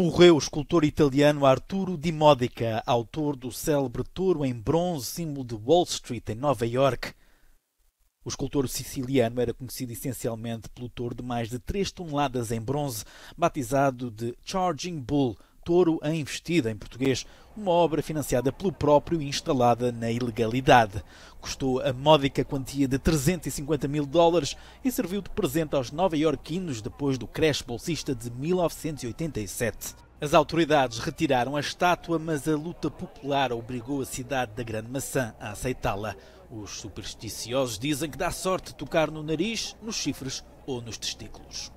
Morreu o escultor italiano Arturo Di Modica, autor do célebre touro em bronze símbolo de Wall Street, em Nova York. O escultor siciliano era conhecido essencialmente pelo touro de mais de 3 toneladas em bronze, batizado de Charging Bull, Touro a Investida, em português, uma obra financiada pelo próprio e instalada na ilegalidade. Custou a módica quantia de 350 mil dólares e serviu de presente aos nova-iorquinos depois do crash bolsista de 1987. As autoridades retiraram a estátua, mas a luta popular obrigou a cidade da Grande Maçã a aceitá-la. Os supersticiosos dizem que dá sorte tocar no nariz, nos chifres ou nos testículos.